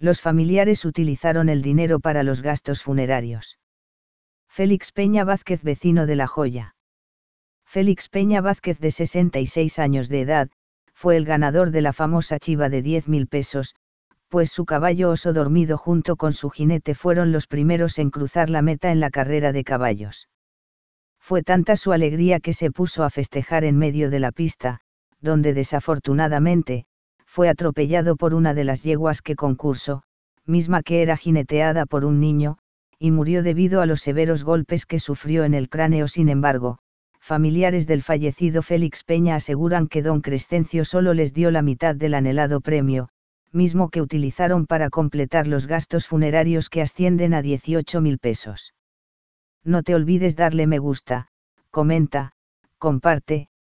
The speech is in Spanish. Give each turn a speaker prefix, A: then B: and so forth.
A: Los familiares utilizaron el dinero para los gastos funerarios. Félix Peña Vázquez, vecino de La Joya. Félix Peña Vázquez, de 66 años de edad, fue el ganador de la famosa chiva de 10.000 pesos, pues su caballo oso dormido junto con su jinete fueron los primeros en cruzar la meta en la carrera de caballos. Fue tanta su alegría que se puso a festejar en medio de la pista, donde desafortunadamente, fue atropellado por una de las yeguas que concurso, misma que era jineteada por un niño, y murió debido a los severos golpes que sufrió en el cráneo. Sin embargo, familiares del fallecido Félix Peña aseguran que don Crescencio solo les dio la mitad del anhelado premio, mismo que utilizaron para completar los gastos funerarios que ascienden a 18 mil pesos. No te olvides darle me gusta, comenta, comparte,